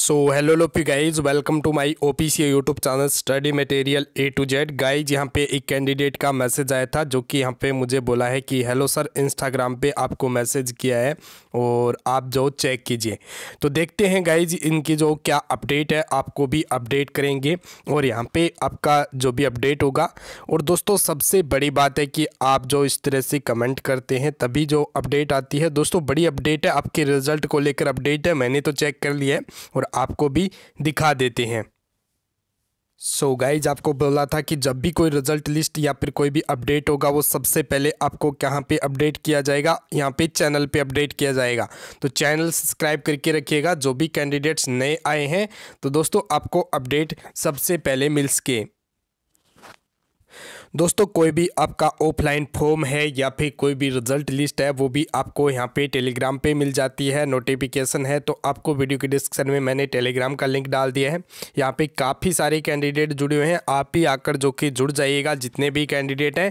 सो hello लोप you guys welcome to my O P C YouTube channel study material A to Z guys यहाँ पे एक candidate का message आया था जो कि यहाँ पे मुझे बोला है कि हेलो सर इंस्टाग्राम पे आपको मैसेज किया है और आप जो चेक कीजिए तो देखते हैं गाइज इनकी जो क्या अपडेट है आपको भी अपडेट करेंगे और यहाँ पर आपका जो भी अपडेट होगा और दोस्तों सबसे बड़ी बात है कि आप जो इस तरह से कमेंट करते हैं तभी जो अपडेट आती है दोस्तों बड़ी अपडेट है आपके रिजल्ट को लेकर अपडेट है मैंने तो चेक कर लिया है और आपको भी दिखा देते हैं सो so गाइज आपको बोला था कि जब भी कोई रिजल्ट लिस्ट या फिर कोई भी अपडेट होगा वो सबसे पहले आपको कहाँ पे अपडेट किया जाएगा यहाँ पे चैनल पे अपडेट किया जाएगा तो चैनल सब्सक्राइब करके रखिएगा जो भी कैंडिडेट्स नए आए हैं तो दोस्तों आपको अपडेट सबसे पहले मिल सके दोस्तों कोई भी आपका ऑफलाइन फॉर्म है या फिर कोई भी रिजल्ट लिस्ट है वो भी आपको यहाँ पे टेलीग्राम पे मिल जाती है नोटिफिकेशन है तो आपको वीडियो के डिस्क्रिप्शन में मैंने टेलीग्राम का लिंक डाल दिया है यहाँ पे काफ़ी सारे कैंडिडेट जुड़े हुए हैं आप ही आकर जो कि जुड़ जाइएगा जितने भी कैंडिडेट हैं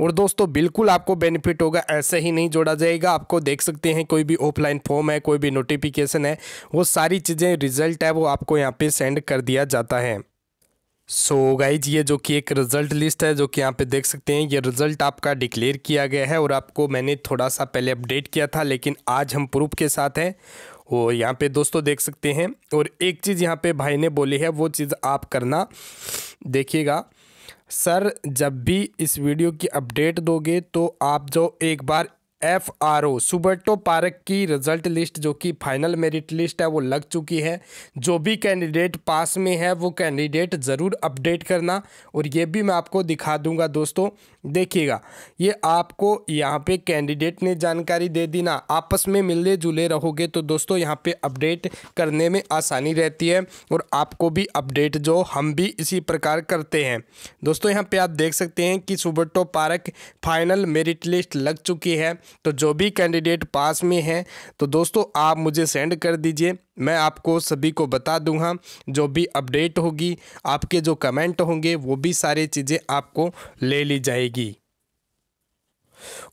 और दोस्तों बिल्कुल आपको बेनिफिट होगा ऐसे ही नहीं जोड़ा जाएगा आपको देख सकते हैं कोई भी ऑफलाइन फॉर्म है कोई भी नोटिफिकेशन है वो सारी चीज़ें रिजल्ट है वो आपको यहाँ पर सेंड कर दिया जाता है सो so गाइज ये जो कि एक रिज़ल्ट लिस्ट है जो कि यहाँ पे देख सकते हैं ये रिज़ल्ट आपका डिक्लेयर किया गया है और आपको मैंने थोड़ा सा पहले अपडेट किया था लेकिन आज हम प्रूफ के साथ हैं वो यहाँ पे दोस्तों देख सकते हैं और एक चीज़ यहाँ पे भाई ने बोली है वो चीज़ आप करना देखिएगा सर जब भी इस वीडियो की अपडेट दोगे तो आप जो एक बार F R O Subroto park की रिजल्ट लिस्ट जो कि फाइनल मेरिट लिस्ट है वो लग चुकी है जो भी कैंडिडेट पास में है वो कैंडिडेट ज़रूर अपडेट करना और ये भी मैं आपको दिखा दूंगा दोस्तों देखिएगा ये आपको यहाँ पे कैंडिडेट ने जानकारी दे दी ना आपस में मिलने जुले रहोगे तो दोस्तों यहाँ पे अपडेट करने में आसानी रहती है और आपको भी अपडेट जो हम भी इसी प्रकार करते हैं दोस्तों यहाँ पर आप देख सकते हैं कि Subroto park final merit list लग चुकी है तो जो भी कैंडिडेट पास में हैं तो दोस्तों आप मुझे सेंड कर दीजिए मैं आपको सभी को बता दूंगा जो भी अपडेट होगी आपके जो कमेंट होंगे वो भी सारी चीज़ें आपको ले ली जाएगी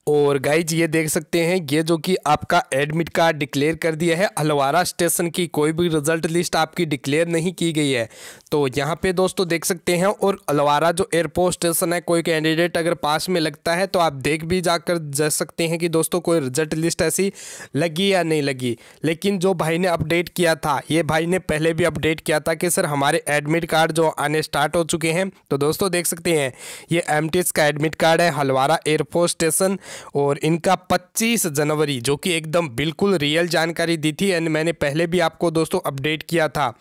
और गाइज ये देख सकते हैं ये जो कि आपका एडमिट कार्ड डिक्लेयर कर दिया है अलवारा स्टेशन की कोई भी रिजल्ट लिस्ट आपकी डिक्लेयर नहीं की गई है तो यहाँ पे दोस्तों देख सकते हैं और अलवारा जो एयरपोर्ट स्टेशन है कोई कैंडिडेट अगर पास में लगता है तो आप देख भी जाकर जा सकते हैं कि दोस्तों कोई रिजल्ट लिस्ट ऐसी लगी या नहीं लगी लेकिन जो भाई ने अपडेट किया था ये भाई ने पहले भी अपडेट किया था कि सर हमारे एडमिट कार्ड जो आने स्टार्ट हो चुके हैं तो दोस्तों देख सकते हैं ये एम का एडमिट कार्ड है हलवारा एयरपोर्ट स्टेशन इलेक्शन और इनका 25 जनवरी जो कि एकदम बिल्कुल रियल जानकारी दी थी एंड मैंने पहले भी आपको दोस्तों अपडेट किया था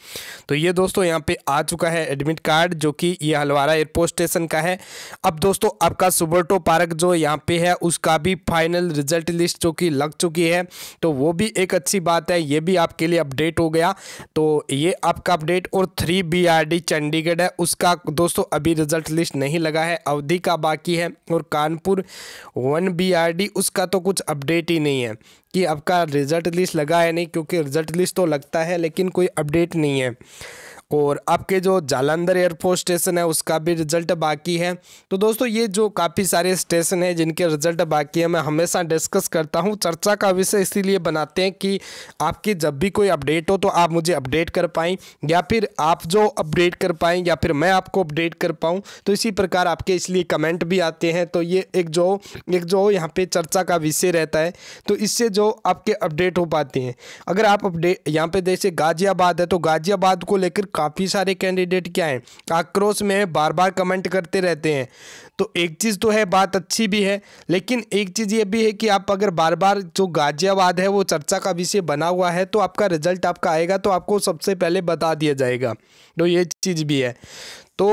तो ये दोस्तों यहाँ पे आ चुका है एडमिट कार्ड जो कि ये हलवारा एयरपोर्ट स्टेशन का है अब दोस्तों आपका सुबर्टो पार्क जो यहाँ पे है उसका भी फाइनल रिजल्ट लिस्ट जो कि लग चुकी है तो वो भी एक अच्छी बात है ये भी आपके लिए अपडेट हो गया तो ये आपका अपडेट और थ्री बी चंडीगढ़ है उसका दोस्तों अभी रिजल्ट लिस्ट नहीं लगा है अवधि का बाकी है और कानपुर वन बी उसका तो कुछ अपडेट ही नहीं है कि आपका रिज़ल्ट लिस्ट लगा है नहीं क्योंकि रिज़ल्ट लिस्ट तो लगता है लेकिन कोई अपडेट नहीं है और आपके जो जालंधर एयरफोर्स स्टेशन है उसका भी रिजल्ट बाकी है तो दोस्तों ये जो काफ़ी सारे स्टेशन हैं जिनके रिजल्ट बाकी है मैं हमेशा डिस्कस करता हूँ चर्चा का विषय इसीलिए बनाते हैं कि आपकी जब भी कोई अपडेट हो तो आप मुझे अपडेट कर पाएँ या फिर आप जो अपडेट कर पाएँ या फिर मैं आपको अपडेट कर पाऊँ तो इसी प्रकार आपके इसलिए कमेंट भी आते हैं तो ये एक जो एक जो यहाँ पर चर्चा का विषय रहता है तो इससे जो आपके अपडेट हो पाते हैं अगर आप अपडेट यहाँ पर जैसे गाज़ियाबाद है तो गाज़ियाबाद को लेकर काफ़ी सारे कैंडिडेट क्या हैं आक्रोश में बार बार कमेंट करते रहते हैं तो एक चीज़ तो है बात अच्छी भी है लेकिन एक चीज़ ये भी है कि आप अगर बार बार जो गाजियाबाद है वो चर्चा का विषय बना हुआ है तो आपका रिजल्ट आपका आएगा तो आपको सबसे पहले बता दिया जाएगा तो ये चीज़ भी है तो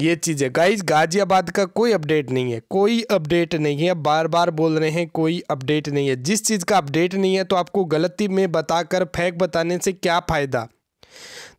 ये चीज़ है गाइज गाजियाबाद का कोई अपडेट नहीं है कोई अपडेट नहीं है बार बार बोल रहे हैं कोई अपडेट नहीं है जिस चीज़ का अपडेट नहीं है तो आपको गलती में बताकर फेंक बताने से क्या फ़ायदा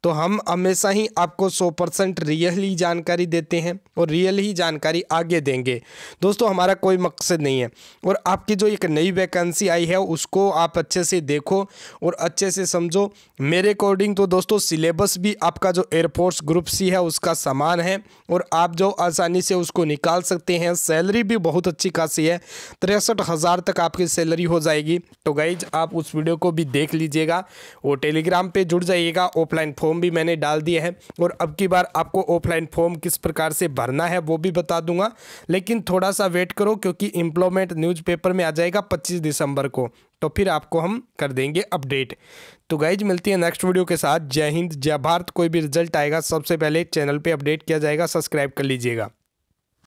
तो हम हमेशा ही आपको सौ परसेंट रियल ही जानकारी देते हैं और रियल ही जानकारी आगे देंगे दोस्तों हमारा कोई मकसद नहीं है और आपकी जो एक नई वैकेंसी आई है उसको आप अच्छे से देखो और अच्छे से समझो मेरे अकॉर्डिंग तो दोस्तों सिलेबस भी आपका जो एयरफोर्स ग्रुप सी है उसका समान है और आप जो आसानी से उसको निकाल सकते हैं सैलरी भी बहुत अच्छी खासी है तिरसठ हज़ार तक आपकी सैलरी हो जाएगी तो गाइज आप उस वीडियो को भी देख लीजिएगा वो टेलीग्राम पर जुड़ जाइएगा ऑफलाइन फॉर्म भी मैंने डाल दिया है और अब की बार आपको ऑफलाइन फॉर्म किस प्रकार से भरना है वो भी बता दूंगा लेकिन थोड़ा सा वेट करो क्योंकि न्यूज न्यूज़पेपर में आ जाएगा पच्चीस दिसंबर को तो फिर आपको हम कर देंगे अपडेट तो गाइज मिलती है नेक्स्ट वीडियो के साथ जय हिंद जय भारत कोई भी रिजल्ट आएगा सबसे पहले चैनल पर अपडेट किया जाएगा सब्सक्राइब कर लीजिएगा